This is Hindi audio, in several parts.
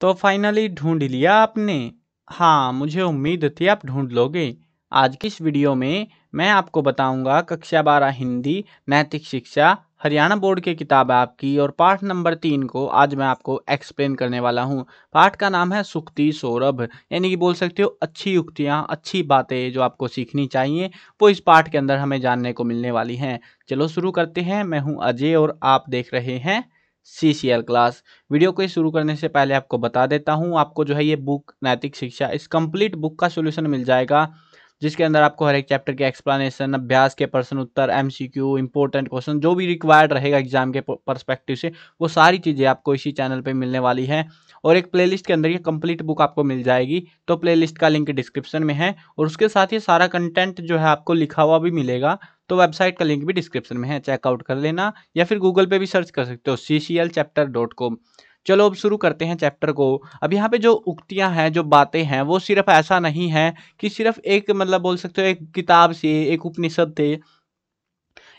तो फाइनली ढूंढ लिया आपने हाँ मुझे उम्मीद थी आप ढूंढ लोगे आज की इस वीडियो में मैं आपको बताऊंगा कक्षा बारह हिंदी नैतिक शिक्षा हरियाणा बोर्ड की किताब है आपकी और पाठ नंबर तीन को आज मैं आपको एक्सप्लेन करने वाला हूँ पाठ का नाम है सुक्ति सौरभ यानी कि बोल सकते हो अच्छी युक्तियाँ अच्छी बातें जो आपको सीखनी चाहिए वो इस पाठ के अंदर हमें जानने को मिलने वाली हैं चलो शुरू करते हैं मैं हूँ अजय और आप देख रहे हैं C C L class video को शुरू करने से पहले आपको बता देता हूँ आपको जो है ये बुक नैतिक शिक्षा इस कंप्लीट बुक का सोल्यूशन मिल जाएगा जिसके अंदर आपको हर एक चैप्टर के एक्सप्लेनेशन अभ्यास के प्रश्न उत्तर M C Q important question जो भी रिक्वायर्ड रहेगा एग्जाम के परस्पेक्टिव से वो सारी चीज़ें आपको इसी चैनल पे मिलने वाली हैं और एक प्लेलिस्ट के अंदर ये कंप्लीट बुक आपको मिल जाएगी तो प्लेलिस्ट का लिंक डिस्क्रिप्शन में है और उसके साथ ही सारा कंटेंट जो है आपको लिखा हुआ भी मिलेगा तो वेबसाइट का लिंक भी डिस्क्रिप्शन में है चेकआउट कर लेना या फिर गूगल पे भी सर्च कर सकते हो C C L chapter dot com चलो अब शुरू करते हैं चैप्टर को अब यहाँ पे जो उक्तियाँ हैं जो बातें हैं वो सिर्फ ऐसा नहीं है कि सिर्फ एक मतलब बोल सकते हो एक किताब से एक उपनिषद से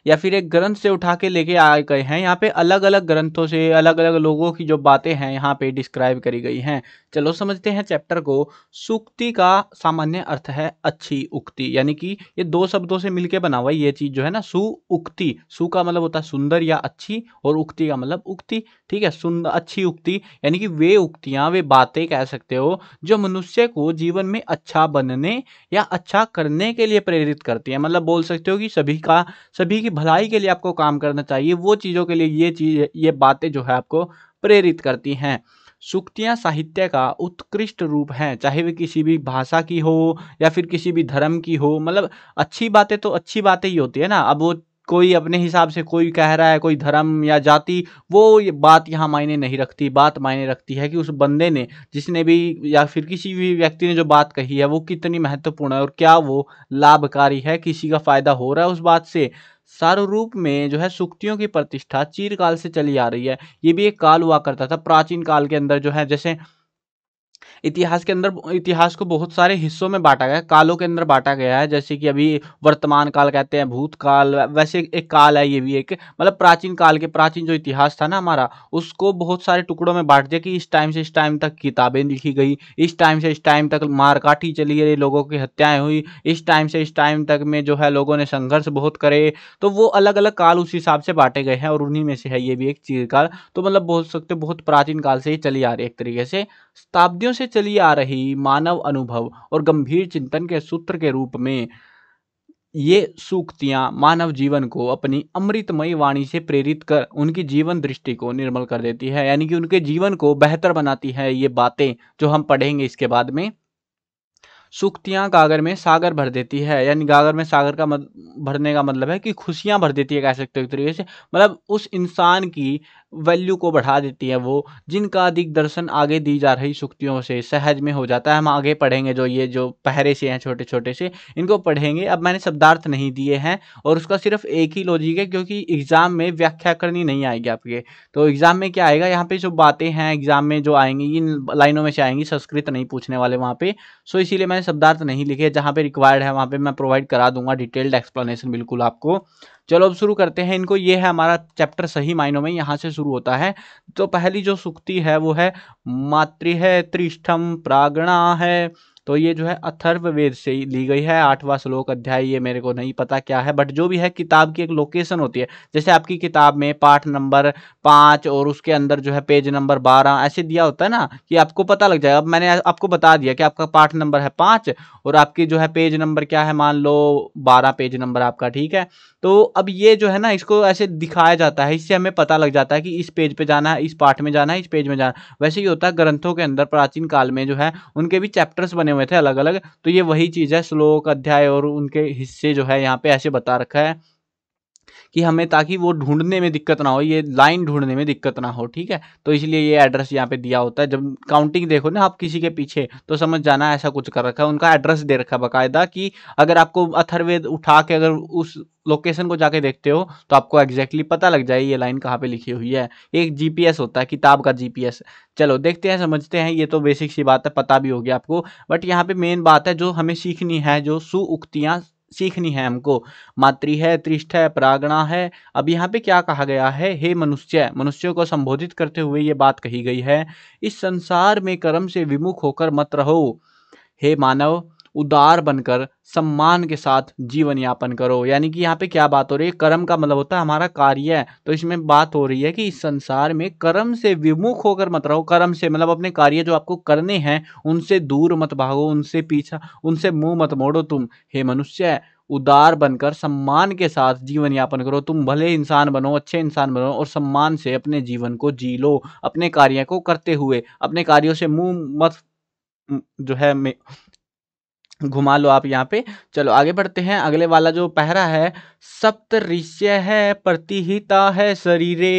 या फिर एक ग्रंथ से उठा के लेके आए गए हैं यहाँ पे अलग अलग ग्रंथों से अलग अलग लोगों की जो बातें हैं यहाँ पे डिस्क्राइब करी गई हैं चलो समझते हैं चैप्टर को सूक्ति का सामान्य अर्थ है अच्छी उक्ति यानी कि ये दो शब्दों से मिलके बना हुआ ये चीज जो है ना सु उक्ति सु का मतलब होता है सुंदर या अच्छी और उक्ति का मतलब उक्ति ठीक है सुंदर अच्छी उक्ति यानी कि वे उक्तियां वे बातें कह सकते हो जो मनुष्य को जीवन में अच्छा बनने या अच्छा करने के लिए प्रेरित करती है मतलब बोल सकते हो कि सभी का सभी की भलाई के लिए आपको काम करना चाहिए वो चीज़ों के लिए ये चीज ये बातें जो है आपको प्रेरित करती हैं सुक्तियाँ साहित्य का उत्कृष्ट रूप हैं चाहे वे किसी भी भाषा की हो या फिर किसी भी धर्म की हो मतलब अच्छी बातें तो अच्छी बातें ही होती है ना अब वो कोई अपने हिसाब से कोई कह रहा है कोई धर्म या जाति वो ये बात यहाँ मायने नहीं रखती बात मायने रखती है कि उस बंदे ने जिसने भी या फिर किसी भी व्यक्ति ने जो बात कही है वो कितनी महत्वपूर्ण है और क्या वो लाभकारी है किसी का फ़ायदा हो रहा है उस बात से सार्वरूप में जो है सुक्तियों की प्रतिष्ठा चीरकाल से चली आ रही है ये भी एक काल हुआ करता था प्राचीन काल के अंदर जो है जैसे इतिहास के अंदर इतिहास को बहुत सारे हिस्सों में बांटा गया कालों के अंदर बांटा गया है जैसे कि अभी वर्तमान काल कहते हैं भूतकाल वैसे एक काल है ये भी एक मतलब प्राचीन काल के प्राचीन जो इतिहास था ना हमारा उसको बहुत सारे टुकड़ों में बांट दिया कि इस टाइम से इस टाइम तक किताबें लिखी गई इस टाइम से इस टाइम तक मारकाठी चली गई लोगों की हत्याएं हुई इस टाइम से इस टाइम तक में जो है लोगों ने संघर्ष बहुत करे तो वो अलग अलग काल उस हिसाब से बांटे गए हैं और उन्हीं में से है ये भी एक चीरकाल तो मतलब बोल सकते बहुत प्राचीन काल से ही चली आ रही है एक तरीके से शताब्दियों से से चली आ रही मानव अनुभव और गंभीर चिंतन के सूत्र के रूप में ये सूक्तियाँ मानव जीवन को अपनी अमृतमयी वाणी से प्रेरित कर उनकी जीवन दृष्टि को निर्मल कर देती है यानी कि उनके जीवन को बेहतर बनाती है ये बातें जो हम पढ़ेंगे इसके बाद में सूक्तियाँ गागर में सागर भर देती है यानी गागर में सागर का मत भरने का मतलब है कि खुशियाँ भर देती है कह सकते हो एक तरीके से मतलब उस इंसान की वैल्यू को बढ़ा देती है वो जिनका दिग्दर्शन आगे दी जा रही सुक्तियों से सहज में हो जाता है हम आगे पढ़ेंगे जो ये जो पहरे से हैं छोटे छोटे से इनको पढ़ेंगे अब मैंने शब्दार्थ नहीं दिए हैं और उसका सिर्फ एक ही लॉजिक है क्योंकि एग्ज़ाम में व्याख्या करनी नहीं आएगी आपके तो एग्ज़ाम में क्या आएगा यहाँ पे जो बातें हैं एग्ज़ाम में जो आएंगी इन लाइनों में से आएंगी संस्कृत नहीं पूछने वाले वहाँ पे सो इसीलिए मैंने शब्दार्थ नहीं लिखे जहाँ पे रिक्वायर्ड है वहाँ पे मैं प्रोवाइड करा दूंगा डिटेल्ड एक्सप्लेनेशन बिल्कुल आपको चलो अब शुरू करते हैं इनको ये है हमारा चैप्टर सही मायनों में यहाँ से शुरू शुरू होता है तो पहली जो सुक्ति है वो है मातृ है त्रिष्ठम प्रागणा है तो ये जो है अथर्ववेद से ही ली गई है आठवां श्लोक अध्याय ये मेरे को नहीं पता क्या है बट जो भी है किताब की एक लोकेशन होती है जैसे आपकी किताब में पाठ नंबर पाँच और उसके अंदर जो है पेज नंबर बारह ऐसे दिया होता है ना कि आपको पता लग जाएगा अब मैंने आपको बता दिया कि आपका पाठ नंबर है पाँच और आपकी जो है पेज नंबर क्या है मान लो बारह पेज नंबर आपका ठीक है तो अब ये जो है ना इसको ऐसे दिखाया जाता है इससे हमें पता लग जाता है कि इस पेज पे जाना है इस पाठ में जाना है इस पेज में जाना है वैसे ही होता है ग्रंथों के अंदर प्राचीन काल में जो है उनके भी चैप्टर्स बने हुए थे अलग अलग तो ये वही चीज़ है श्लोक अध्याय और उनके हिस्से जो है यहाँ पे ऐसे बता रखा है कि हमें ताकि वो ढूंढने में दिक्कत ना हो ये लाइन ढूंढने में दिक्कत ना हो ठीक है तो इसलिए ये एड्रेस यहाँ पे दिया होता है जब काउंटिंग देखो ना आप किसी के पीछे तो समझ जाना ऐसा कुछ कर रखा है उनका एड्रेस दे रखा है बाकायदा कि अगर आपको अथर्वेद उठा के अगर उस लोकेशन को जाके देखते हो तो आपको एग्जैक्टली पता लग जाए ये लाइन कहाँ पे लिखी हुई है एक जीपीएस होता है किताब का जीपीएस चलो देखते हैं समझते हैं ये तो बेसिक सी बात है पता भी हो गया आपको बट यहाँ पे मेन बात है जो हमें सीखनी है जो सु उक्तियाँ सीखनी है हमको मातृ है त्रिष्ठ है प्रागणा है अब यहाँ पे क्या कहा गया है हे मनुष्य मनुष्यों को संबोधित करते हुए ये बात कही गई है इस संसार में कर्म से विमुख होकर मत रहो हे मानव उदार बनकर सम्मान के साथ जीवन यापन करो यानी कि यहाँ पे क्या बात हो रही है कर्म का मतलब होता है हमारा कार्य है तो इसमें बात हो रही है कि इस संसार में कर्म से विमुख होकर मत रहो कर्म से मतलब अपने कार्य जो आपको करने हैं उनसे दूर मत भागो उनसे पीछा उनसे मुंह मत मोड़ो तुम हे मनुष्य उदार बनकर सम्मान के साथ जीवन यापन करो तुम भले इंसान बनो अच्छे इंसान बनो और सम्मान से अपने जीवन को जी लो अपने कार्य को करते हुए अपने कार्यों से मुंह मत जो है घुमा लो आप यहाँ पे चलो आगे बढ़ते हैं अगले वाला जो पहरा है सप्त ऋष्य है प्रतिहिता है शरीरे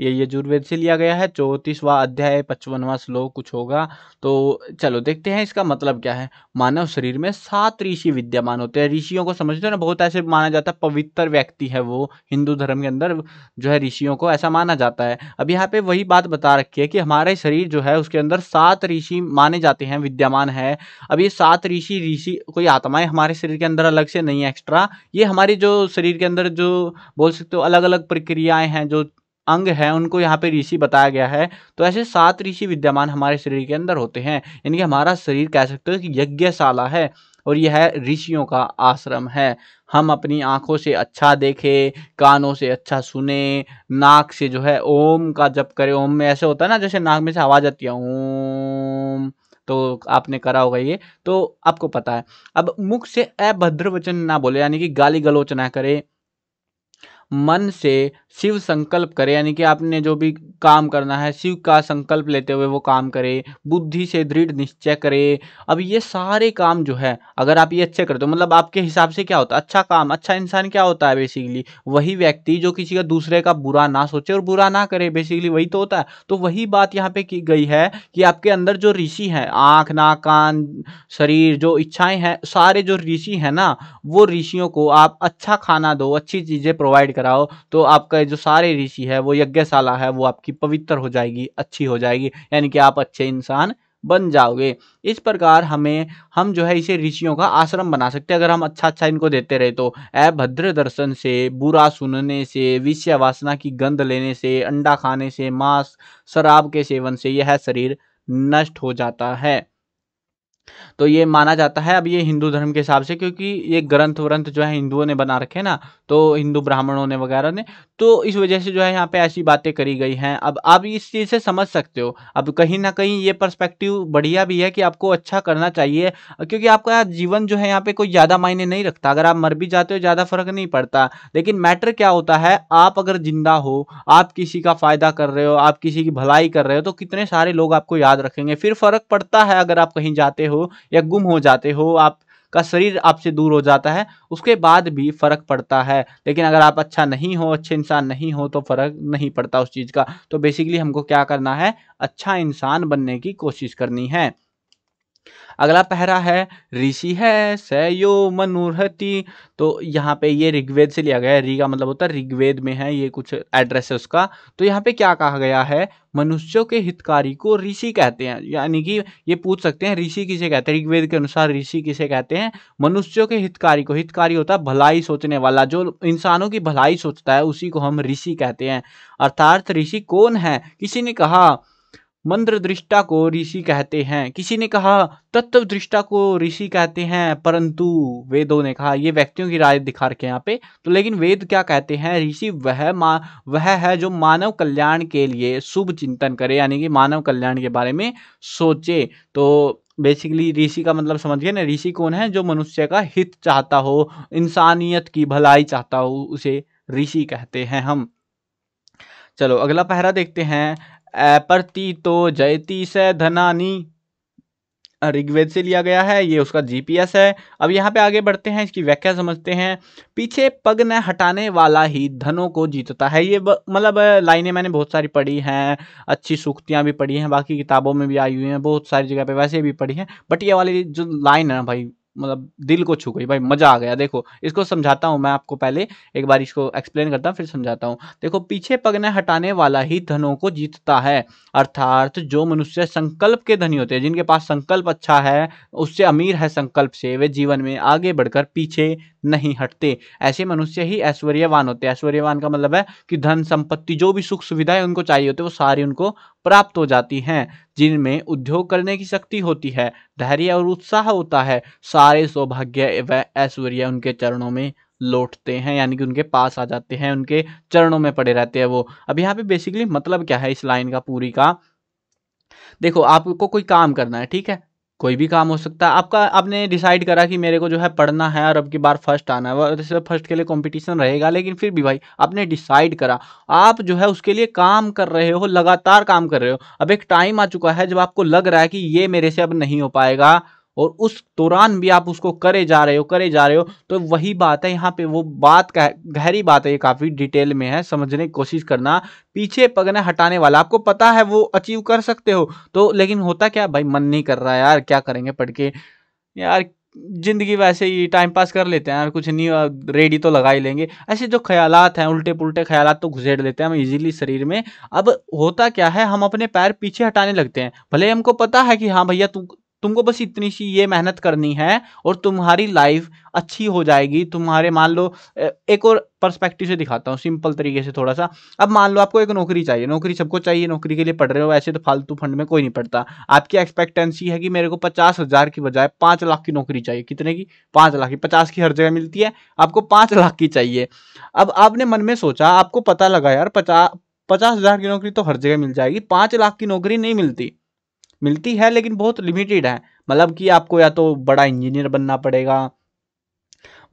ये यजुर्वेद से लिया गया है चौंतीसवा अध्याय पचपनवा श्लोक कुछ होगा तो चलो देखते हैं इसका मतलब क्या है मानव शरीर में सात ऋषि विद्यमान होते हैं ऋषियों को समझते हो ना बहुत ऐसे माना जाता है पवित्र व्यक्ति है वो हिंदू धर्म के अंदर जो है ऋषियों को ऐसा माना जाता है अब यहाँ पे वही बात बता रखी है कि हमारे शरीर जो है उसके अंदर सात ऋषि माने जाते हैं विद्यमान है अब ये सात ऋषि ऋषि कोई आत्माएं हमारे शरीर के अंदर अलग से नहीं है एक्स्ट्रा ये हमारे जो शरीर के अंदर जो बोल सकते हो अलग अलग प्रक्रियाएं हैं जो अंग हैं उनको यहाँ पे ऋषि बताया गया है तो ऐसे सात ऋषि विद्यमान हमारे शरीर के अंदर होते हैं यानी कि हमारा शरीर कह सकते हो कि यज्ञशाला है और यह ऋषियों का आश्रम है हम अपनी आंखों से अच्छा देखें कानों से अच्छा सुने नाक से जो है ओम का जप करें ओम में ऐसे होता है ना जैसे नाक में से आवाज़ आती है ओम तो आपने करा होगा ये तो आपको पता है अब मुख से अभद्र वचन ना बोले यानी कि गाली गलोच ना करें मन से शिव संकल्प करें यानी कि आपने जो भी काम करना है शिव का संकल्प लेते हुए वो काम करें बुद्धि से दृढ़ निश्चय करें अब ये सारे काम जो है अगर आप ये अच्छे करते हो तो मतलब आपके हिसाब से क्या होता है अच्छा काम अच्छा इंसान क्या होता है बेसिकली वही व्यक्ति जो किसी का दूसरे का बुरा ना सोचे और बुरा ना करे बेसिकली वही तो होता है तो वही बात यहाँ पे की गई है कि आपके अंदर जो ऋषि है आँख नाक कान शरीर जो इच्छाएं हैं सारे जो ऋषि है ना वो ऋषियों को आप अच्छा खाना दो अच्छी चीज़ें प्रोवाइड कराओ तो आपका जो सारे ऋषि है वो यज्ञशाला है वो आपकी पवित्र हो जाएगी अच्छी हो जाएगी यानी कि आप अच्छे इंसान बन जाओगे इस प्रकार हमें हम जो है इसे ऋषियों का आश्रम बना सकते हैं अगर हम अच्छा अच्छा इनको देते रहे तो अभद्र दर्शन से बुरा सुनने से विषय वासना की गंध लेने से अंडा खाने से मांस शराब के सेवन से यह शरीर नष्ट हो जाता है तो ये माना जाता है अब ये हिंदू धर्म के हिसाब से क्योंकि ये ग्रंथ व्रंथ जो है हिंदुओं ने बना रखे ना तो हिंदू ब्राह्मणों ने वगैरह ने तो इस वजह से जो है यहाँ पे ऐसी बातें करी गई हैं अब आप इस चीज़ से समझ सकते हो अब कहीं ना कहीं ये पर्सपेक्टिव बढ़िया भी है कि आपको अच्छा करना चाहिए क्योंकि आपका जीवन जो है यहाँ पे कोई ज़्यादा मायने नहीं रखता अगर आप मर भी जाते हो ज़्यादा फर्क नहीं पड़ता लेकिन मैटर क्या होता है आप अगर जिंदा हो आप किसी का फ़ायदा कर रहे हो आप किसी की भलाई कर रहे हो तो कितने सारे लोग आपको याद रखेंगे फिर फर्क पड़ता है अगर आप कहीं जाते हो या गुम हो जाते हो आप का शरीर आपसे दूर हो जाता है उसके बाद भी फ़र्क पड़ता है लेकिन अगर आप अच्छा नहीं हो अच्छे इंसान नहीं हो तो फ़र्क नहीं पड़ता उस चीज़ का तो बेसिकली हमको क्या करना है अच्छा इंसान बनने की कोशिश करनी है अगला पहरा है ऋषि है सयो मनुरहति तो यहाँ पे ये ऋग्वेद से लिया गया है री का मतलब होता है ऋग्वेद में है ये कुछ एड्रेस है उसका तो यहाँ पे क्या कहा गया है मनुष्यों के हितकारी को ऋषि कहते हैं यानी कि ये पूछ सकते हैं ऋषि किसे कहते हैं ऋग्वेद के अनुसार ऋषि किसे कहते हैं मनुष्यों के हितकारी को हितकारी होता है भलाई सोचने वाला जो इंसानों की भलाई सोचता है उसी को हम ऋषि कहते हैं अर्थात ऋषि कौन है किसी ने कहा मंत्र दृष्टा को ऋषि कहते हैं किसी ने कहा तत्व दृष्टा को ऋषि कहते हैं परंतु वेदों ने कहा ये व्यक्तियों की राय दिखा रखे यहाँ पे तो लेकिन वेद क्या कहते हैं ऋषि वह मा वह है जो मानव कल्याण के लिए शुभ चिंतन करे यानी कि मानव कल्याण के बारे में सोचे तो बेसिकली ऋषि का मतलब समझिए ना ऋषि कौन है जो मनुष्य का हित चाहता हो इंसानियत की भलाई चाहता हो उसे ऋषि कहते हैं हम चलो अगला पहरा देखते हैं अप्रति तो जयती से धनानी ऋग्वेद से लिया गया है ये उसका जीपीएस है अब यहाँ पे आगे बढ़ते हैं इसकी व्याख्या समझते हैं पीछे पग न हटाने वाला ही धनों को जीतता है ये मतलब लाइनें मैंने बहुत सारी पढ़ी हैं अच्छी सूक्तियाँ भी पढ़ी हैं बाकी किताबों में भी आई हुई हैं बहुत सारी जगह पे वैसे भी पढ़ी हैं बट ये वाली जो लाइन है भाई मतलब दिल को छू गई भाई मज़ा आ गया देखो इसको समझाता हूँ मैं आपको पहले एक बार इसको एक्सप्लेन करता हूँ फिर समझाता हूँ देखो पीछे पगने हटाने वाला ही धनों को जीतता है अर्थात जो मनुष्य संकल्प के धनी होते हैं जिनके पास संकल्प अच्छा है उससे अमीर है संकल्प से वे जीवन में आगे बढ़कर पीछे नहीं हटते ऐसे मनुष्य ही ऐश्वर्यवान होते हैं ऐश्वर्यवान का मतलब है कि धन संपत्ति जो भी सुख सुविधाएं उनको चाहिए होते वो सारी उनको प्राप्त हो जाती हैं जिनमें उद्योग करने की शक्ति होती है धैर्य और उत्साह होता है सारे सौभाग्य व ऐश्वर्य उनके चरणों में लौटते हैं यानी कि उनके पास आ जाते हैं उनके चरणों में पड़े रहते हैं वो अब यहाँ पे बेसिकली मतलब क्या है इस लाइन का पूरी का देखो आपको कोई काम करना है ठीक है कोई भी काम हो सकता है आपका आपने डिसाइड करा कि मेरे को जो है पढ़ना है और अब की बार फर्स्ट आना है वैसे फर्स्ट के लिए कंपटीशन रहेगा लेकिन फिर भी भाई आपने डिसाइड करा आप जो है उसके लिए काम कर रहे हो लगातार काम कर रहे हो अब एक टाइम आ चुका है जब आपको लग रहा है कि ये मेरे से अब नहीं हो पाएगा और उस दौरान भी आप उसको करे जा रहे हो करे जा रहे हो तो वही बात है यहाँ पे वो बात कह गहरी बात है ये काफ़ी डिटेल में है समझने की कोशिश करना पीछे पगने हटाने वाला आपको पता है वो अचीव कर सकते हो तो लेकिन होता क्या भाई मन नहीं कर रहा यार क्या करेंगे पढ़ के यार जिंदगी वैसे ही टाइम पास कर लेते हैं कुछ नहीं रेडी तो लगा ही लेंगे ऐसे जो ख्यालात हैं उल्टे पुल्टे ख्याल तो घुसेड़ लेते हैं हम इजीली शरीर में अब होता क्या है हम अपने पैर पीछे हटाने लगते हैं भले हमको पता है कि हाँ भैया तू तुमको बस इतनी सी ये मेहनत करनी है और तुम्हारी लाइफ अच्छी हो जाएगी तुम्हारे मान लो एक और पर्सपेक्टिव से दिखाता हूँ सिंपल तरीके से थोड़ा सा अब मान लो आपको एक नौकरी चाहिए नौकरी सबको चाहिए नौकरी के लिए पढ़ रहे हो ऐसे तो फालतू फंड में कोई नहीं पढ़ता आपकी एक्सपेक्टेंसी है कि मेरे को पचास हज़ार की बजाय पाँच लाख की नौकरी चाहिए कितने की पाँच लाख की पचास की हर जगह मिलती है आपको पाँच लाख की चाहिए अब आपने मन में सोचा आपको पता लगा यार पचास पचास हज़ार की नौकरी तो हर जगह मिल जाएगी पाँच लाख की नौकरी नहीं मिलती मिलती है लेकिन बहुत लिमिटेड है मतलब कि आपको या तो बड़ा इंजीनियर बनना पड़ेगा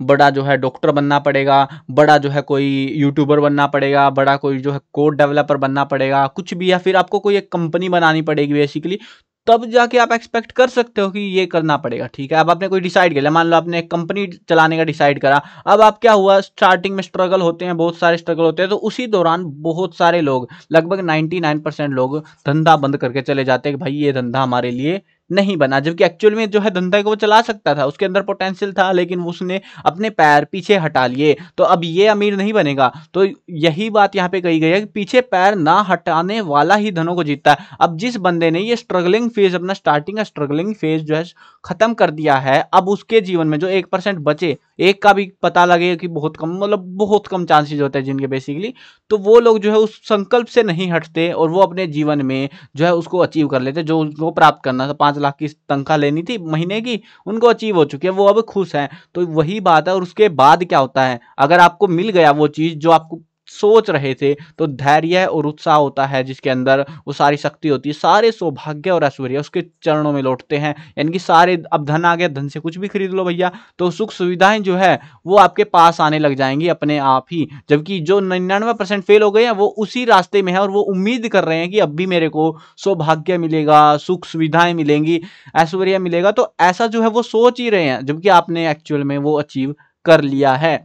बड़ा जो है डॉक्टर बनना पड़ेगा बड़ा जो है कोई यूट्यूबर बनना पड़ेगा बड़ा कोई जो है कोड डेवलपर बनना पड़ेगा कुछ भी या फिर आपको कोई एक कंपनी बनानी पड़ेगी बेसिकली तब जाके आप एक्सपेक्ट कर सकते हो कि ये करना पड़ेगा ठीक है अब आपने कोई डिसाइड कर लिया मान लो आपने एक कंपनी चलाने का डिसाइड करा अब आप क्या हुआ स्टार्टिंग में स्ट्रगल होते हैं बहुत सारे स्ट्रगल होते हैं तो उसी दौरान बहुत सारे लोग लगभग 99 परसेंट लोग धंधा बंद करके चले जाते हैं कि भाई ये धंधा हमारे लिए नहीं बना जबकि एक्चुअल में जो है धंधा को वो चला सकता था उसके अंदर पोटेंशियल था लेकिन उसने अपने पैर पीछे हटा लिए तो अब ये अमीर नहीं बनेगा तो यही बात यहाँ पे कही गई है कि पीछे पैर ना हटाने वाला ही धनों को जीतता है अब जिस बंदे ने ये स्ट्रगलिंग फेज अपना स्टार्टिंग का स्ट्रगलिंग फेज जो है खत्म कर दिया है अब उसके जीवन में जो एक परसेंट बचे एक का भी पता लगे कि बहुत कम मतलब बहुत कम चांसेज होते हैं जिनके बेसिकली तो वो लोग जो है उस संकल्प से नहीं हटते और वो अपने जीवन में जो है उसको अचीव कर लेते जो उनको प्राप्त करना था पाँच लाख की तनख्वाह लेनी थी महीने की उनको अचीव हो चुकी है वो अब खुश हैं तो वही बात है और उसके बाद क्या होता है अगर आपको मिल गया वो चीज़ जो आपको सोच रहे थे तो धैर्य और उत्साह होता है जिसके अंदर वो सारी शक्ति होती है सारे सौभाग्य और ऐश्वर्य उसके चरणों में लौटते हैं यानी कि सारे अब धन आ गया धन से कुछ भी खरीद लो भैया तो सुख सुविधाएं जो है वो आपके पास आने लग जाएंगी अपने आप ही जबकि जो निन्यानवे परसेंट फेल हो गए हैं वो उसी रास्ते में है और वो उम्मीद कर रहे हैं कि अब भी मेरे को सौभाग्य मिलेगा सुख सुविधाएं मिलेंगी ऐश्वर्य मिलेगा तो ऐसा जो है वो सोच ही रहे हैं जबकि आपने एक्चुअल में वो अचीव कर लिया है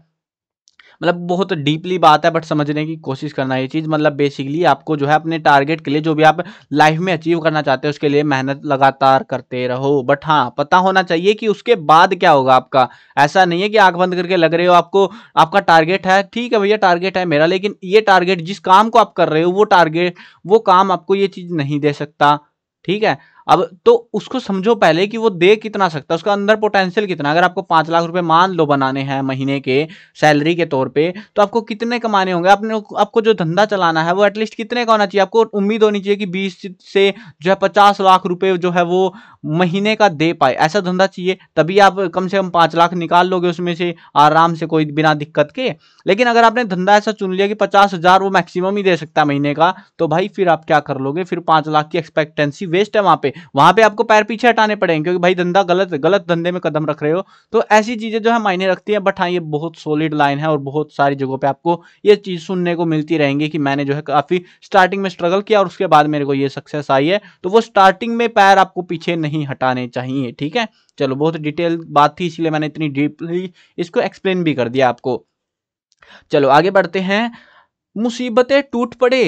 मतलब बहुत डीपली बात है बट समझने की कोशिश करना ये चीज़ मतलब बेसिकली आपको जो है अपने टारगेट के लिए जो भी आप लाइफ में अचीव करना चाहते हो उसके लिए मेहनत लगातार करते रहो बट हाँ पता होना चाहिए कि उसके बाद क्या होगा आपका ऐसा नहीं है कि आँख बंद करके लग रहे हो आपको आपका टारगेट है ठीक है भैया टारगेट है मेरा लेकिन ये टारगेट जिस काम को आप कर रहे हो वो टारगेट वो काम आपको ये चीज़ नहीं दे सकता ठीक है अब तो उसको समझो पहले कि वो दे कितना सकता है उसका अंदर पोटेंशियल कितना अगर आपको पाँच लाख रुपए मान लो बनाने हैं महीने के सैलरी के तौर पे तो आपको कितने कमाने होंगे आपने आपको जो धंधा चलाना है वो एटलीस्ट कितने का होना चाहिए आपको उम्मीद होनी चाहिए कि बीस से जो है पचास लाख रुपये जो है वो महीने का दे पाए ऐसा धंधा चाहिए तभी आप कम से कम पाँच लाख निकाल लोगे उसमें से आराम से कोई बिना दिक्कत के लेकिन अगर आपने धंधा ऐसा चुन लिया कि पचास हज़ार वो मैक्सिमम ही दे सकता है महीने का तो भाई फिर आप क्या कर लोगे फिर पाँच लाख की एक्सपेक्टेंसी वेस्ट है वहाँ पे वहां पे आपको पैर पीछे हटाने पड़ेंगे क्योंकि भाई धंधा गलत गलत धंधे में कदम रख रहे हो तो ऐसी चीजें जो है मायने रखती है बट हाँ ये बहुत सॉलिड लाइन है और बहुत सारी जगहों पर आपको ये चीज सुनने को मिलती रहेंगी कि मैंने जो है काफी स्टार्टिंग में स्ट्रगल किया और उसके बाद मेरे को ये सक्सेस आई है तो वो स्टार्टिंग में पैर आपको पीछे नहीं हटाने चाहिए ठीक है चलो बहुत डिटेल बात थी इसलिए मैंने इतनी डीपली इसको एक्सप्लेन भी कर दिया आपको चलो आगे बढ़ते हैं मुसीबतें टूट पड़े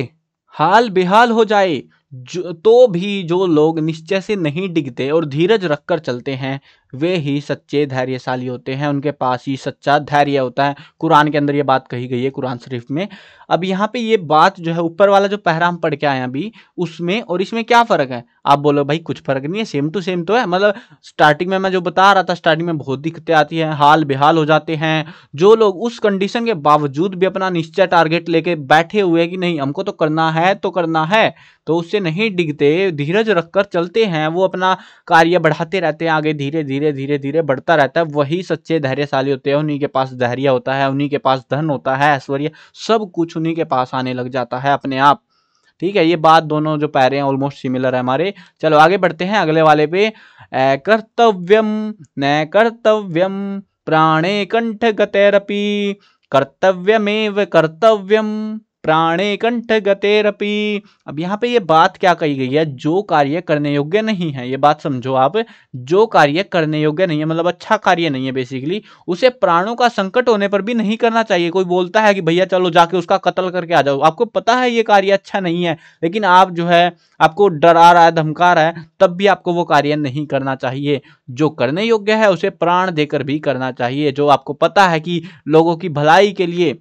हाल बेहाल हो जाए जो तो भी जो लोग निश्चय से नहीं डिगते और धीरज रखकर चलते हैं वे ही सच्चे धैर्यशाली होते हैं उनके पास ही सच्चा धैर्य होता है कुरान के अंदर ये बात कही गई है कुरान शरीफ में अब यहाँ पे ये बात जो है ऊपर वाला जो पहरा हम पढ़ के आए अभी उसमें और इसमें क्या फ़र्क है आप बोलो भाई कुछ फ़र्क नहीं है सेम टू सेम तो है मतलब स्टार्टिंग में मैं जो बता रहा था स्टार्टिंग में बहुत दिक्कतें आती हैं हाल बेहाल हो जाते हैं जो लोग उस कंडीशन के बावजूद भी अपना निश्चय टारगेट लेके बैठे हुए कि नहीं हमको तो करना है तो करना है तो उससे नहीं डिगते धीरज रखकर चलते हैं वो अपना कार्य बढ़ाते रहते हैं आगे धीरे धीरे धीरे धीरे धीरे बढ़ता रहता है वही सच्चे धैर्यशाली होते हैं उन्हीं के पास धैर्य होता है उन्हीं के पास धन होता है ऐश्वर्य सब कुछ उन्हीं के पास आने लग जाता है अपने आप ठीक है ये बात दोनों जो पैर हैं ऑलमोस्ट सिमिलर है हमारे चलो आगे बढ़ते हैं अगले वाले पे कर्तव्यम न कर्तव्यम प्राणे कंठ गतरपी कर्तव्यमेव कर्तव्यम प्राणे कंठ गतेरपी अब यहाँ पे ये बात क्या कही गई है जो कार्य करने योग्य नहीं है ये बात समझो आप जो कार्य करने योग्य नहीं है मतलब अच्छा कार्य नहीं है बेसिकली उसे प्राणों का संकट होने पर भी नहीं करना चाहिए कोई बोलता है कि भैया चलो जाके उसका कत्ल करके आ जाओ आपको पता है ये कार्य अच्छा नहीं है लेकिन आप जो है आपको डरा रहा है धमका रहा है तब भी आपको वो कार्य नहीं करना चाहिए जो करने योग्य है उसे प्राण देकर भी करना चाहिए जो आपको पता है कि लोगों की भलाई के लिए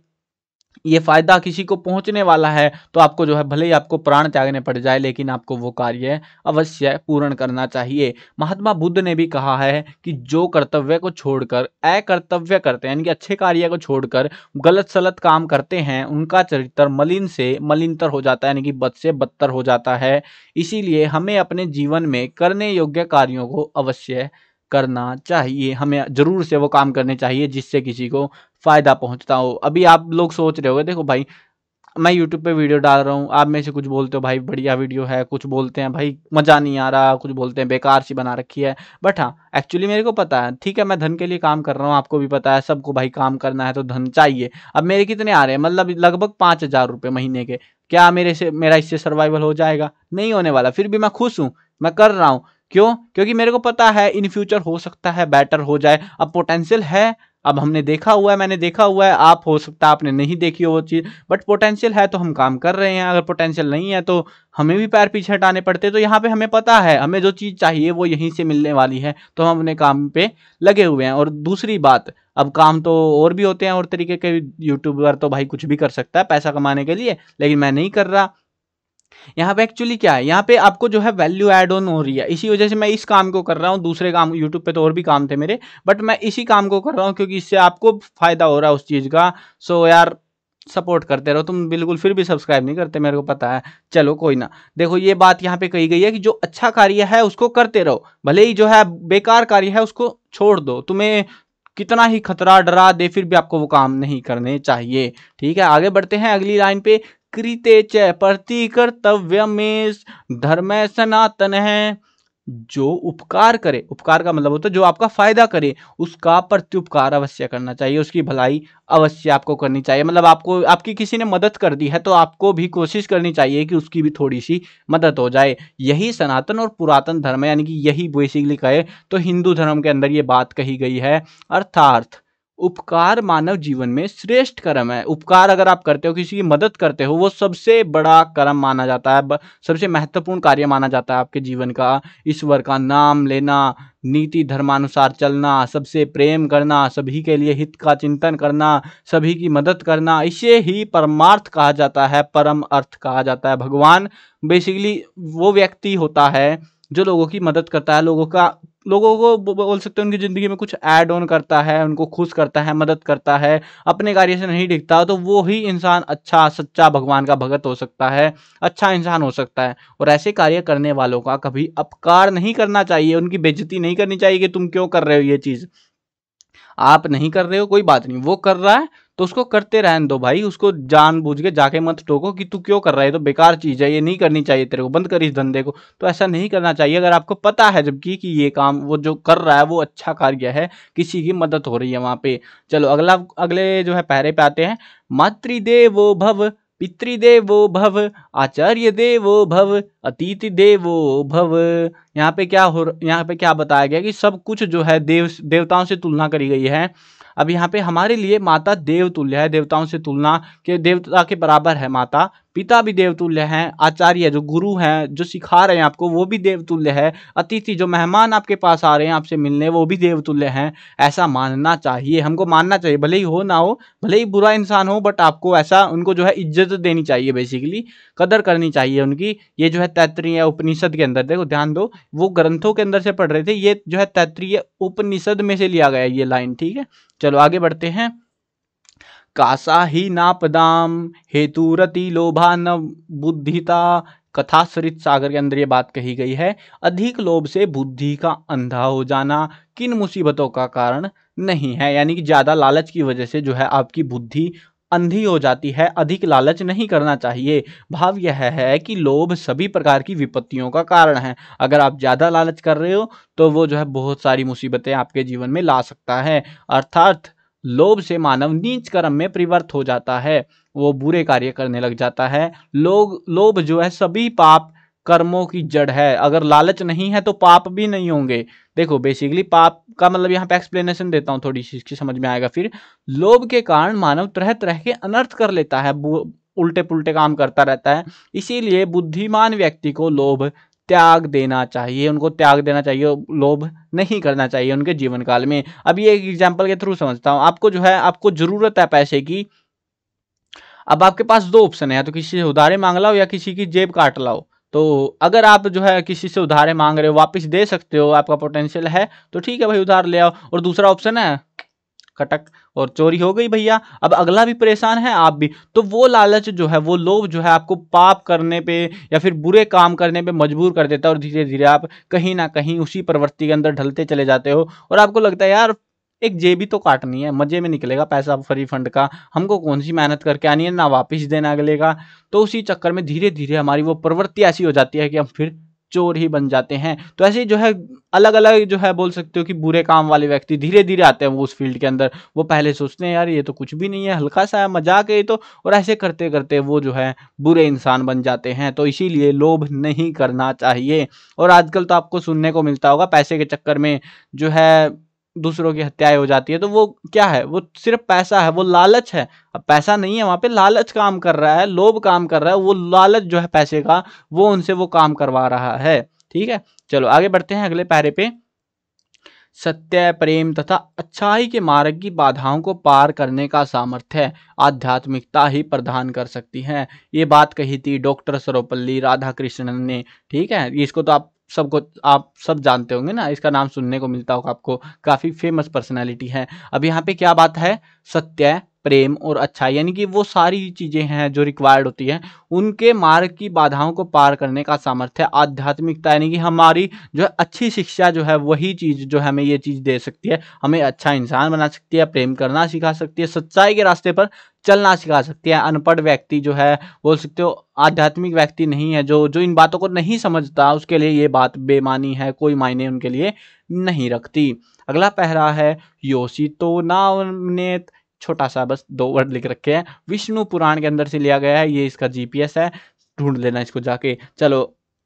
ये फायदा किसी को पहुंचने वाला है तो आपको जो है भले ही आपको प्राण त्यागने पड़ जाए लेकिन आपको वो कार्य अवश्य पूर्ण करना चाहिए महात्मा बुद्ध ने भी कहा है कि जो कर्तव्य को छोड़कर अकर्तव्य करते हैं यानी कि अच्छे कार्य को छोड़कर गलत सलत काम करते हैं उनका चरित्र मलिन से मलिनतर हो जाता है यानी कि बद से बदतर हो जाता है इसीलिए हमें अपने जीवन में करने योग्य कार्यों को अवश्य करना चाहिए हमें जरूर से वो काम करने चाहिए जिससे किसी को फ़ायदा पहुंचता हो अभी आप लोग सोच रहे हो देखो भाई मैं यूट्यूब पे वीडियो डाल रहा हूँ आप में से कुछ बोलते हो भाई बढ़िया वीडियो है कुछ बोलते हैं भाई मज़ा नहीं आ रहा कुछ बोलते हैं बेकार सी बना रखी है बट हाँ एक्चुअली मेरे को पता है ठीक है मैं धन के लिए काम कर रहा हूँ आपको भी पता है सबको भाई काम करना है तो धन चाहिए अब मेरे कितने आ रहे हैं मतलब लगभग पाँच हज़ार रुपये महीने के क्या मेरे से मेरा इससे सर्वाइवल हो जाएगा नहीं होने वाला फिर भी मैं खुश हूँ मैं कर रहा हूँ क्यों क्योंकि मेरे को पता है इन फ्यूचर हो सकता है बेटर हो जाए अब पोटेंशियल है अब हमने देखा हुआ है मैंने देखा हुआ है आप हो सकता है आपने नहीं देखी हो वो चीज़ बट पोटेंशियल है तो हम काम कर रहे हैं अगर पोटेंशियल नहीं है तो हमें भी पैर पीछे हटाने पड़ते तो यहाँ पे हमें पता है हमें जो चीज़ चाहिए वो यहीं से मिलने वाली है तो हम अपने काम पे लगे हुए हैं और दूसरी बात अब काम तो और भी होते हैं और तरीके के यूट्यूबर तो भाई कुछ भी कर सकता है पैसा कमाने के लिए लेकिन मैं नहीं कर रहा यहाँ पे एक्चुअली क्या है यहाँ पे आपको जो है वैल्यू एड ऑन हो रही है इसी वजह से मैं इस काम को कर रहा हूँ दूसरे काम यूट्यूब पे तो और भी काम थे मेरे बट मैं इसी काम को कर रहा हूँ क्योंकि इससे आपको फायदा हो रहा है उस चीज़ का सो यार सपोर्ट करते रहो तुम बिल्कुल फिर भी सब्सक्राइब नहीं करते मेरे को पता है चलो कोई ना देखो ये बात यहाँ पे कही गई है कि जो अच्छा कार्य है उसको करते रहो भले ही जो है बेकार कार्य है उसको छोड़ दो तुम्हें कितना ही खतरा डरा दे फिर भी आपको वो काम नहीं करने चाहिए ठीक है आगे बढ़ते हैं अगली लाइन पे कृते च प्रति कर्तव्य में धर्म सनातन है जो उपकार करे उपकार का मतलब होता है जो आपका फायदा करे उसका प्रत्युपकार अवश्य करना चाहिए उसकी भलाई अवश्य आपको करनी चाहिए मतलब आपको आपकी किसी ने मदद कर दी है तो आपको भी कोशिश करनी चाहिए कि उसकी भी थोड़ी सी मदद हो जाए यही सनातन और पुरातन धर्म है यानी कि यही बेसिकली कहे तो हिंदू धर्म के अंदर ये बात कही गई है अर्थार्थ उपकार मानव जीवन में श्रेष्ठ कर्म है उपकार अगर आप करते हो किसी की मदद करते हो वो सबसे बड़ा कर्म माना जाता है सबसे महत्वपूर्ण कार्य माना जाता है आपके जीवन का ईश्वर का नाम लेना नीति धर्मानुसार चलना सबसे प्रेम करना सभी के लिए हित का चिंतन करना सभी की मदद करना इसे ही परमार्थ कहा जाता है परम अर्थ कहा जाता है भगवान बेसिकली वो व्यक्ति होता है जो लोगों की मदद करता है लोगों का लोगों को बोल सकते हैं उनकी ज़िंदगी में कुछ ऐड ऑन करता है उनको खुश करता है मदद करता है अपने कार्य से नहीं दिखता तो वो ही इंसान अच्छा सच्चा भगवान का भगत हो सकता है अच्छा इंसान हो सकता है और ऐसे कार्य करने वालों का कभी अपकार नहीं करना चाहिए उनकी बेजती नहीं करनी चाहिए कि तुम क्यों कर रहे हो ये चीज़ आप नहीं कर रहे हो कोई बात नहीं वो कर रहा है तो उसको करते रहने दो भाई उसको जान बुझ के जाके मत टोको कि तू क्यों कर रहा है तो बेकार चीज़ है ये नहीं करनी चाहिए तेरे को बंद कर इस धंधे को तो ऐसा नहीं करना चाहिए अगर आपको पता है जबकि कि ये काम वो जो कर रहा है वो अच्छा कार्य है किसी की मदद हो रही है वहाँ पे चलो अगला अगले जो है पहरे पे आते हैं मातृदेव भव पितृदेव भव आचार्य देव भव अतीत देवो भव यहाँ पे क्या हो यहाँ पे क्या बताया गया कि सब कुछ जो है देव देवताओं से तुलना करी गई है अब यहाँ पे हमारे लिए माता देव तुल्य है देवताओं से तुलना के देवता के बराबर है माता पिता भी देवतुल्य हैं आचार्य जो गुरु हैं जो सिखा रहे हैं आपको वो भी देवतुल्य है अतिथि जो मेहमान आपके पास आ रहे हैं आपसे मिलने वो भी देवतुल्य हैं ऐसा मानना चाहिए हमको मानना चाहिए भले ही हो ना हो भले ही बुरा इंसान हो बट आपको ऐसा उनको जो है इज्जत देनी चाहिए बेसिकली कदर करनी चाहिए उनकी ये जो है तैतरीय उपनिषद के अंदर देखो ध्यान दो वो ग्रंथों के अंदर से पढ़ रहे थे ये जो है तैतरीय उपनिषद में से लिया गया ये लाइन ठीक है चलो आगे बढ़ते हैं नापदाम हेतुरति लोभा न बुद्धिता कथाश्रित सागर के अंदर ये बात कही गई है अधिक लोभ से बुद्धि का अंधा हो जाना किन मुसीबतों का कारण नहीं है यानी कि ज़्यादा लालच की वजह से जो है आपकी बुद्धि अंधी हो जाती है अधिक लालच नहीं करना चाहिए भाव यह है कि लोभ सभी प्रकार की विपत्तियों का कारण है अगर आप ज़्यादा लालच कर रहे हो तो वो जो है बहुत सारी मुसीबतें आपके जीवन में ला सकता है अर्थात लोभ से मानव नीच कर्म में परिवर्त हो जाता है वो बुरे कार्य करने लग जाता है लोग लोभ जो है सभी पाप कर्मों की जड़ है अगर लालच नहीं है तो पाप भी नहीं होंगे देखो बेसिकली पाप का मतलब यहाँ पे एक्सप्लेनेशन देता हूँ थोड़ी सी इसकी समझ में आएगा फिर लोभ के कारण मानव तरह तरह के अनर्थ कर लेता है उल्टे पुल्टे काम करता रहता है इसीलिए बुद्धिमान व्यक्ति को लोभ त्याग देना चाहिए उनको त्याग देना चाहिए लोभ नहीं करना चाहिए उनके जीवन काल में अब ये एक एग्जाम्पल के थ्रू समझता हूँ आपको जो है आपको ज़रूरत है पैसे की अब आपके पास दो ऑप्शन है तो किसी से उधारे मांग लाओ या किसी की जेब काट लाओ तो अगर आप जो है किसी से उधारे मांग रहे हो वापस दे सकते हो आपका पोटेंशियल है तो ठीक है भाई उधार ले आओ और दूसरा ऑप्शन है कटक और चोरी हो गई भैया अब अगला भी परेशान है आप भी तो वो लालच जो है वो लोभ जो है आपको पाप करने पे या फिर बुरे काम करने पे मजबूर कर देता है और धीरे धीरे आप कहीं ना कहीं उसी प्रवृत्ति के अंदर ढलते चले जाते हो और आपको लगता है यार एक जेबी तो काटनी है मजे में निकलेगा पैसा फ्री फंड का हमको कौन सी मेहनत करके आनी है ना वापस देना अगले का तो उसी चक्कर में धीरे धीरे हमारी वो प्रवृत्ति ऐसी हो जाती है कि हम फिर चोर ही बन जाते हैं तो ऐसे जो है अलग अलग जो है बोल सकते हो कि बुरे काम वाले व्यक्ति धीरे धीरे आते हैं वो उस फील्ड के अंदर वो पहले सोचते हैं यार ये तो कुछ भी नहीं है हल्का सा है मजाक है तो और ऐसे करते करते वो जो है बुरे इंसान बन जाते हैं तो इसीलिए लोभ नहीं करना चाहिए और आजकल तो आपको सुनने को मिलता होगा पैसे के चक्कर में जो है दूसरों की हत्याएं हो जाती है तो वो क्या है वो सिर्फ पैसा है वो लालच है अब पैसा नहीं है वहाँ पे लालच काम कर रहा है लोभ काम कर रहा है वो लालच जो है पैसे का वो उनसे वो काम करवा रहा है ठीक है चलो आगे बढ़ते हैं अगले पैरे पे सत्य प्रेम तथा अच्छाई के मार्ग की बाधाओं को पार करने का सामर्थ्य आध्यात्मिकता ही प्रदान कर सकती है ये बात कही थी डॉक्टर सर्वपल्ली राधा कृष्णन ने ठीक है इसको तो आप सबको आप सब जानते होंगे ना इसका नाम सुनने को मिलता होगा आपको काफ़ी फेमस पर्सनैलिटी है अब यहाँ पे क्या बात है सत्य प्रेम और अच्छा यानी कि वो सारी चीज़ें हैं जो रिक्वायर्ड होती हैं उनके मार्ग की बाधाओं को पार करने का सामर्थ्य आध्यात्मिकता यानी कि हमारी जो है अच्छी शिक्षा जो है वही चीज़ जो हमें ये चीज़ दे सकती है हमें अच्छा इंसान बना सकती है प्रेम करना सिखा सकती है सच्चाई के रास्ते पर चलना सिखा सकती है अनपढ़ व्यक्ति जो है बोल सकते हो आध्यात्मिक व्यक्ति नहीं है जो जो इन बातों को नहीं समझता उसके लिए ये बात बेमानी है कोई मायने उनके लिए नहीं रखती अगला पहरा है योशी तो ना नेत छोटा सा बस दो वर्ड लिख रखे हैं विष्णु पुराण के अंदर से लिया गया है ये इसका जीपीएस है ढूंढ लेना इसको जाके चलो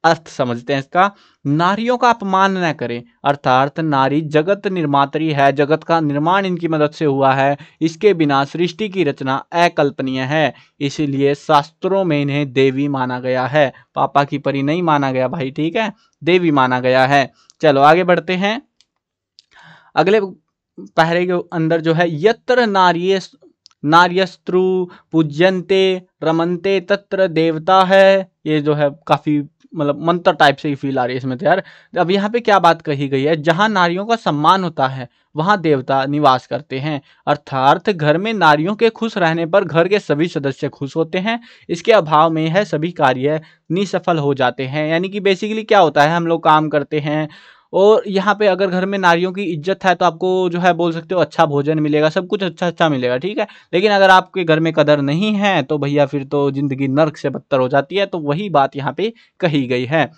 अर्थ समझते हैं इसका नारियों का अपमान न करें अर्थात नारी जगत निर्मात्री है जगत का निर्माण इनकी मदद से हुआ है इसके बिना सृष्टि की रचना अकल्पनीय है इसीलिए शास्त्रों में इन्हें देवी माना गया है पापा की परी नहीं माना गया भाई ठीक है देवी माना गया है चलो आगे बढ़ते हैं अगले पहरे के अंदर जो है यत्र नारिय नार्यस्त्रु पूज्यंते रमनते तत्र देवता है ये जो है काफ़ी मतलब मंत्र टाइप से ही फील आ रही है इसमें तो यार अब यहाँ पे क्या बात कही गई है जहाँ नारियों का सम्मान होता है वहाँ देवता निवास करते हैं अर्थार्थ घर में नारियों के खुश रहने पर घर के सभी सदस्य खुश होते हैं इसके अभाव में है सभी कार्य निसफल हो जाते हैं यानी कि बेसिकली क्या होता है हम लोग काम करते हैं और यहाँ पे अगर घर में नारियों की इज्जत है तो आपको जो है बोल सकते हो अच्छा भोजन मिलेगा सब कुछ अच्छा अच्छा मिलेगा ठीक है लेकिन अगर आपके घर में कदर नहीं है तो भैया फिर तो ज़िंदगी नर्क से बदतर हो जाती है तो वही बात यहाँ पे कही गई है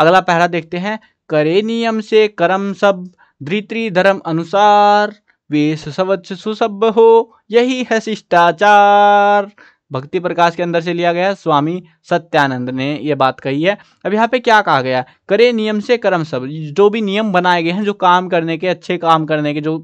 अगला पहरा देखते हैं करे नियम से कर्म सब धृतृ धर्म अनुसार वेश सवच्छ सुसभ हो यही है शिष्टाचार भक्ति प्रकाश के अंदर से लिया गया स्वामी सत्यानंद ने ये बात कही है अब यहाँ पे क्या कहा गया करे नियम से कर्म सब जो भी नियम बनाए गए हैं जो काम करने के अच्छे काम करने के जो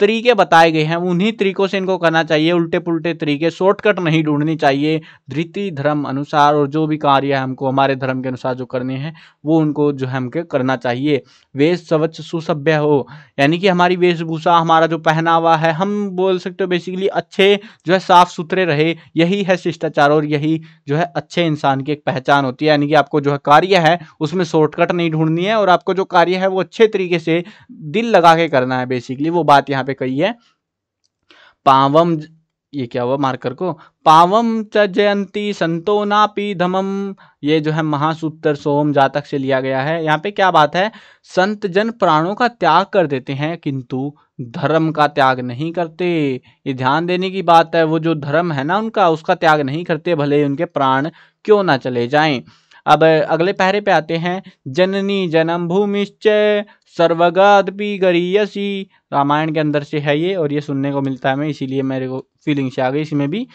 तरीके बताए गए हैं उन्हीं तरीकों से इनको करना चाहिए उल्टे पुल्टे तरीके शॉर्टकट नहीं ढूंढनी चाहिए धृति धर्म अनुसार और जो भी कार्य है हमको हमारे धर्म के अनुसार जो करने हैं वो उनको जो है हमको करना चाहिए वेश सवच्छ सुसभ्य हो यानी कि हमारी वेशभूषा हमारा जो पहनावा है हम बोल सकते हो बेसिकली अच्छे जो है साफ सुथरे रहे यही है है शिष्टाचार और यही जो है अच्छे इंसान की एक पहचान होती है यानी कि आपको जो है कार्य है उसमें शॉर्टकट नहीं ढूंढनी है और आपको जो कार्य है वो अच्छे तरीके से दिल लगा के करना है बेसिकली वो बात यहाँ पे कही है पावम ये क्या हुआ मार्कर को पावम च जयंती संतो नापी धमम ये जो है महासूत्र सोम जातक से लिया गया है यहाँ पे क्या बात है संत जन प्राणों का त्याग कर देते हैं किंतु धर्म का त्याग नहीं करते ये ध्यान देने की बात है वो जो धर्म है ना उनका उसका त्याग नहीं करते भले उनके प्राण क्यों ना चले जाएं अब अगले पहरे पे आते हैं जननी जन्म भूमिश्च सर्वगा गरीयसी रामायण के अंदर से है ये और ये सुनने को मिलता है हमें इसीलिए मेरे को फीलिंग से आ गई इसमें भी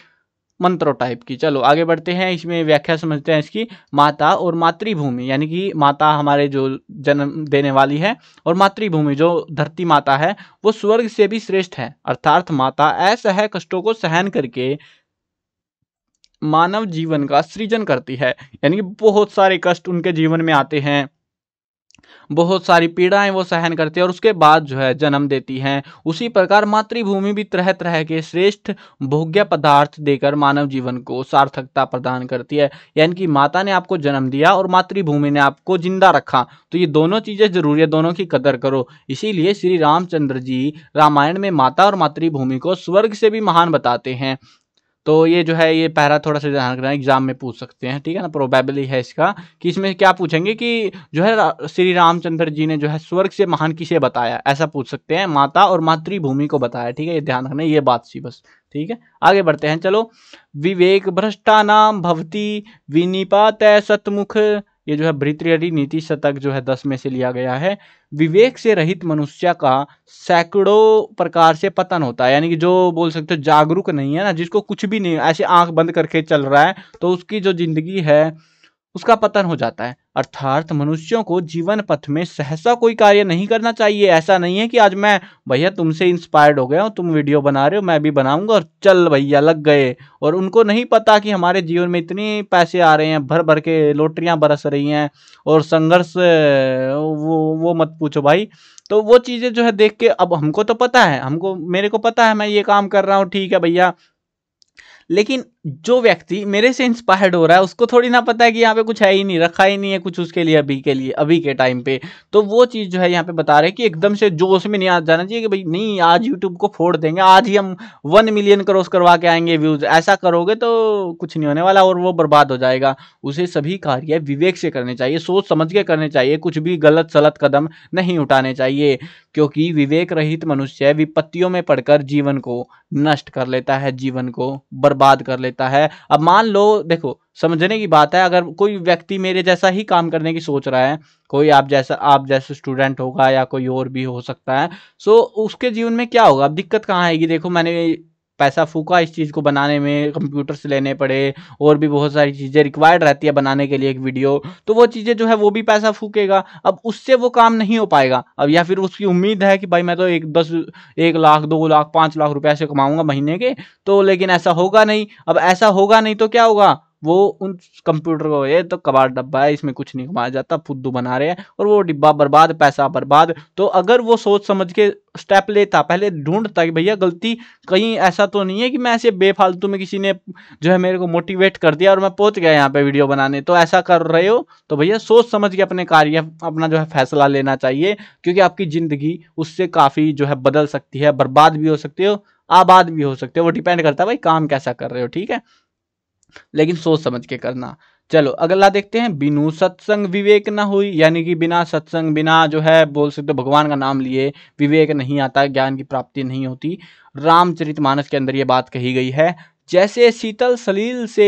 मंत्रों टाइप की चलो आगे बढ़ते हैं इसमें व्याख्या समझते हैं इसकी माता और मातृभूमि यानी कि माता हमारे जो जन्म देने वाली है और मातृभूमि जो धरती माता है वो स्वर्ग से भी श्रेष्ठ है अर्थात माता ऐसा है कष्टों को सहन करके मानव जीवन का सृजन करती है यानी कि बहुत सारे कष्ट उनके जीवन में आते हैं बहुत सारी पीड़ाएं वो सहन करती है और उसके बाद जो है जन्म देती हैं उसी प्रकार मातृभूमि भी तरह तरह के श्रेष्ठ भोग्य पदार्थ देकर मानव जीवन को सार्थकता प्रदान करती है यानी कि माता ने आपको जन्म दिया और मातृभूमि ने आपको जिंदा रखा तो ये दोनों चीज़ें जरूरी है दोनों की कदर करो इसीलिए श्री रामचंद्र जी रामायण में माता और मातृभूमि को स्वर्ग से भी महान बताते हैं तो ये जो है ये पहरा थोड़ा सा ध्यान रखना एग्जाम में पूछ सकते हैं ठीक है ना प्रोबेबली है इसका कि इसमें क्या पूछेंगे कि जो है श्री रामचंद्र जी ने जो है स्वर्ग से महान किसे बताया ऐसा पूछ सकते हैं माता और मातृभूमि को बताया ठीक है ये ध्यान रखना ये बात सी बस ठीक है आगे बढ़ते हैं चलो विवेक भ्रष्टा नाम भवती विनिपात सतमुख ये जो है भ्रितरियरी नीति शतक जो है दस में से लिया गया है विवेक से रहित मनुष्य का सैकड़ों प्रकार से पतन होता है यानी कि जो बोल सकते हो जागरूक नहीं है ना जिसको कुछ भी नहीं ऐसे आंख बंद करके चल रहा है तो उसकी जो जिंदगी है उसका पतन हो जाता है अर्थात मनुष्यों को जीवन पथ में सहसा कोई कार्य नहीं करना चाहिए ऐसा नहीं है कि आज मैं भैया तुमसे इंस्पायर्ड हो गया हूँ तुम वीडियो बना रहे हो मैं भी बनाऊंगा और चल भैया लग गए और उनको नहीं पता कि हमारे जीवन में इतने पैसे आ रहे हैं भर भर के लोटरियाँ बरस रही हैं और संघर्ष वो वो मत पूछो भाई तो वो चीज़ें जो है देख के अब हमको तो पता है हमको मेरे को पता है मैं ये काम कर रहा हूँ ठीक है भैया लेकिन जो व्यक्ति मेरे से इंस्पायर्ड हो रहा है उसको थोड़ी ना पता है कि यहाँ पे कुछ है ही नहीं रखा ही नहीं है कुछ उसके लिए अभी के लिए अभी के टाइम पे तो वो चीज़ जो है यहाँ पे बता रहे हैं कि एकदम से जोश में नहीं आ जाना चाहिए कि भाई नहीं आज यूट्यूब को फोड़ देंगे आज ही हम वन मिलियन क्रॉस करवा के आएंगे व्यूज ऐसा करोगे तो कुछ नहीं होने वाला और वो बर्बाद हो जाएगा उसे सभी कार्य विवेक से करने चाहिए सोच समझ के करने चाहिए कुछ भी गलत सलत कदम नहीं उठाने चाहिए क्योंकि विवेक रहित मनुष्य विपत्तियों में पड़कर जीवन को नष्ट कर लेता है जीवन को बर्बाद बर्बाद कर लेता है अब मान लो देखो समझने की बात है अगर कोई व्यक्ति मेरे जैसा ही काम करने की सोच रहा है कोई आप जैसा आप जैसे स्टूडेंट होगा या कोई और भी हो सकता है सो उसके जीवन में क्या होगा अब दिक्कत कहाँ आएगी देखो मैंने पैसा फूका इस चीज़ को बनाने में कंप्यूटर से लेने पड़े और भी बहुत सारी चीज़ें रिक्वायर्ड रहती है बनाने के लिए एक वीडियो तो वो चीज़ें जो है वो भी पैसा फूकेगा अब उससे वो काम नहीं हो पाएगा अब या फिर उसकी उम्मीद है कि भाई मैं तो एक दस एक लाख दो लाख पाँच लाख रुपये से कमाऊँगा महीने के तो लेकिन ऐसा होगा नहीं अब ऐसा होगा नहीं तो क्या होगा वो उन कंप्यूटर को ये तो कबाड़ डब्बा है इसमें कुछ नहीं कमाया जाता फुद्दू बना रहे हैं और वो डिब्बा बर्बाद पैसा बर्बाद तो अगर वो सोच समझ के स्टेप लेता पहले ढूंढता कि भैया गलती कहीं ऐसा तो नहीं है कि मैं ऐसे बेफालतू में किसी ने जो है मेरे को मोटिवेट कर दिया और मैं पहुंच गया यहाँ पे वीडियो बनाने तो ऐसा कर रहे हो तो भैया सोच समझ के अपने कार्य अपना जो है फैसला लेना चाहिए क्योंकि आपकी ज़िंदगी उससे काफ़ी जो है बदल सकती है बर्बाद भी हो सकती हो आबाद भी हो सकते हो वो डिपेंड करता है भाई काम कैसा कर रहे हो ठीक है लेकिन सोच समझ के करना चलो अगला देखते हैं बिनु सत्संग विवेक न हुई यानी कि बिना सत्संग बिना जो है बोल सकते भगवान का नाम लिए विवेक नहीं आता ज्ञान की प्राप्ति नहीं होती रामचरित मानस के अंदर ये बात कही गई है जैसे शीतल सलील से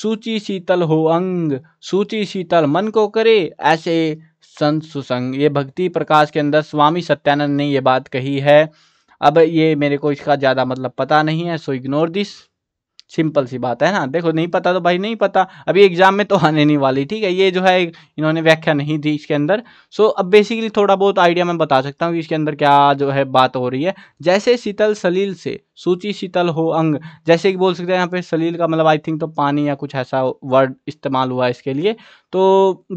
सूची शीतल हो अंग सूची शीतल मन को करे ऐसे संत सुसंग ये भक्ति प्रकाश के अंदर स्वामी सत्यानंद ने ये बात कही है अब ये मेरे को इसका ज़्यादा मतलब पता नहीं है सो इग्नोर दिस सिंपल सी बात है ना देखो नहीं पता तो भाई नहीं पता अभी एग्जाम में तो आने नहीं वाली ठीक है ये जो है इन्होंने व्याख्या नहीं दी इसके अंदर सो अब बेसिकली थोड़ा बहुत आइडिया मैं बता सकता हूँ कि इसके अंदर क्या जो है बात हो रही है जैसे शीतल सलील से सूची शीतल हो अंग जैसे कि बोल सकते हैं यहाँ पे सलील का मतलब आई थिंक तो पानी या कुछ ऐसा वर्ड इस्तेमाल हुआ है इसके लिए तो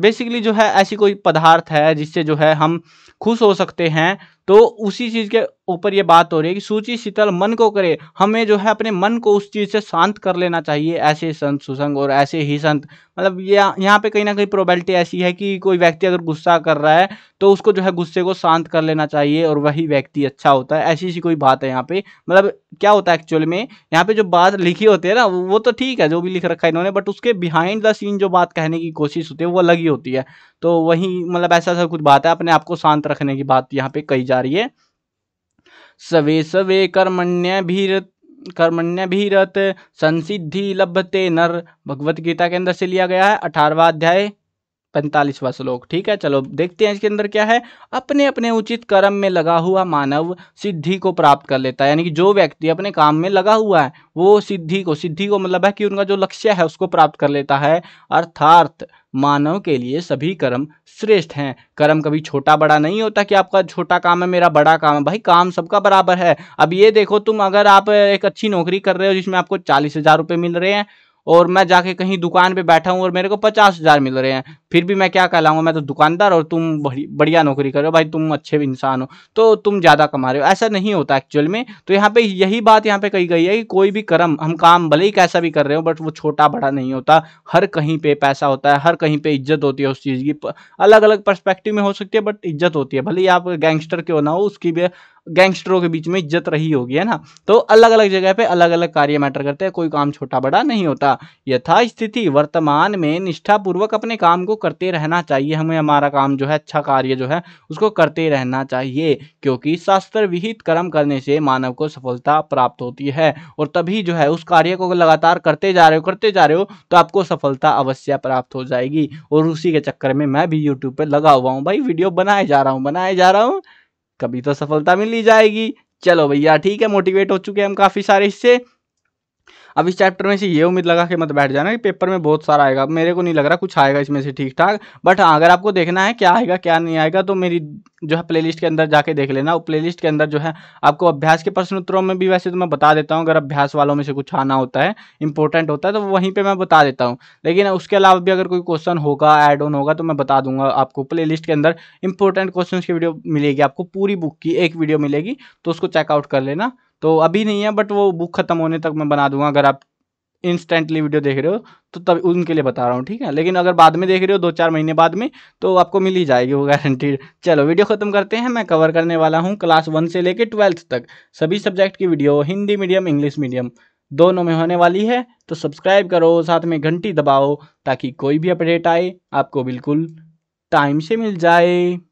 बेसिकली जो है ऐसी कोई पदार्थ है जिससे जो है हम खुश हो सकते हैं तो उसी चीज़ के ऊपर ये बात हो रही है कि सूची शीतल मन को करे हमें जो है अपने मन को उस चीज़ से शांत कर लेना चाहिए ऐसे संत सुसंग और ऐसे ही संत मतलब ये यह, यहाँ पे कहीं ना कहीं प्रोबेबिलिटी ऐसी है कि कोई व्यक्ति अगर गुस्सा कर रहा है तो उसको जो है गुस्से को शांत कर लेना चाहिए और वही व्यक्ति अच्छा होता है ऐसी सी कोई बात है यहाँ पे मतलब क्या होता है एक्चुअल में यहाँ पे जो बात लिखी होती है ना वो तो ठीक है जो भी लिख रखा है इन्होंने बट उसके बिहाइंड द सीन जो बात कहने की कोशिश होती है वो अलग ही होती है तो वही मतलब ऐसा ऐसा कुछ बात है अपने आप को शांत रखने की बात यहाँ पे कही जा रही है सवे सवे कर्मण्यभिरत कर्मण्यभिरत संसिद्धि लभते नर भगवत गीता के अंदर से लिया गया है अठारवा अध्याय पैंतालीसवा श्लोक ठीक है चलो देखते हैं इसके अंदर क्या है अपने अपने उचित कर्म में लगा हुआ मानव सिद्धि को प्राप्त कर लेता है यानी कि जो व्यक्ति अपने काम में लगा हुआ है वो सिद्धि को सिद्धि को मतलब है कि उनका जो लक्ष्य है उसको प्राप्त कर लेता है अर्थार्थ मानव के लिए सभी कर्म श्रेष्ठ हैं कर्म कभी छोटा बड़ा नहीं होता कि आपका छोटा काम है मेरा बड़ा काम है भाई काम सबका बराबर है अब ये देखो तुम अगर आप एक अच्छी नौकरी कर रहे हो जिसमें आपको चालीस हज़ार रुपये मिल रहे हैं और मैं जाके कहीं दुकान पे बैठा हूँ और मेरे को पचास हज़ार मिल रहे हैं फिर भी मैं क्या कहलाऊंगा मैं तो दुकानदार और तुम बढ़िया नौकरी कर रहे हो भाई तुम अच्छे इंसान हो तो तुम ज़्यादा कमा रहे हो ऐसा नहीं होता एक्चुअल में तो यहाँ पे यही बात यहाँ पे कही गई है कि कोई भी कर्म हम काम भले ही कैसा भी कर रहे हो बट वो छोटा बड़ा नहीं होता हर कहीं पे पैसा होता है हर कहीं पे इज्जत होती है उस चीज़ की अलग अलग परस्पेक्टिव में हो सकती है बट इज्जत होती है भले ही आप गैंगस्टर क्यों ना हो उसकी भी गैंगस्टरों के बीच में इज्जत रही होगी है ना तो अलग अलग जगह पे अलग अलग कार्य मैटर करते हैं कोई काम छोटा बड़ा नहीं होता यथा स्थिति वर्तमान में निष्ठापूर्वक अपने काम को करते रहना चाहिए हमें हमारा काम जो है अच्छा कार्य जो है उसको करते रहना चाहिए क्योंकि शास्त्र विहित कर्म करने से मानव को सफलता प्राप्त होती है और तभी जो है उस कार्य को लगातार करते जा रहे हो करते जा रहे हो तो आपको सफलता अवश्य प्राप्त हो जाएगी और उसी के चक्कर में मैं भी यूट्यूब पर लगा हुआ हूँ भाई वीडियो बनाए जा रहा हूँ बनाए जा रहा हूँ कभी तो सफलता मिल ही जाएगी चलो भैया ठीक है मोटिवेट हो चुके हैं हम काफ़ी सारे इससे अब इस चैप्टर में से ये उम्मीद लगा के मत बैठ जाना कि पेपर में बहुत सारा आएगा मेरे को नहीं लग रहा कुछ आएगा इसमें से ठीक ठाक बट हाँ, अगर आपको देखना है क्या आएगा क्या नहीं आएगा तो मेरी जो है प्लेलिस्ट के अंदर जाके देख लेना प्लेलिस्ट के अंदर जो है आपको अभ्यास के प्रश्न उत्तरों में भी वैसे तो मैं बता देता हूँ अगर अभ्यास वालों में से कुछ आना होता है इंपॉर्टेंट होता है तो वहीं पर मैं बता देता हूँ लेकिन उसके अलावा भी अगर कोई क्वेश्चन होगा एड ऑन होगा तो मैं बता दूंगा आपको प्ले के अंदर इंपॉर्टेंट क्वेश्चन की वीडियो मिलेगी आपको पूरी बुक की एक वीडियो मिलेगी तो उसको चेकआउट कर लेना तो अभी नहीं है बट वो बुक ख़त्म होने तक मैं बना दूंगा अगर आप इंस्टेंटली वीडियो देख रहे हो तो तब उनके लिए बता रहा हूँ ठीक है लेकिन अगर बाद में देख रहे हो दो चार महीने बाद में तो आपको मिल ही जाएगी वो गारंटीड चलो वीडियो ख़त्म करते हैं मैं कवर करने वाला हूँ क्लास वन से लेकर ट्वेल्थ तक सभी सब्जेक्ट की video Hindi medium English medium दोनों में होने वाली है तो सब्सक्राइब करो साथ में घंटी दबाओ ताकि कोई भी अपडेट आए आपको बिल्कुल टाइम से मिल जाए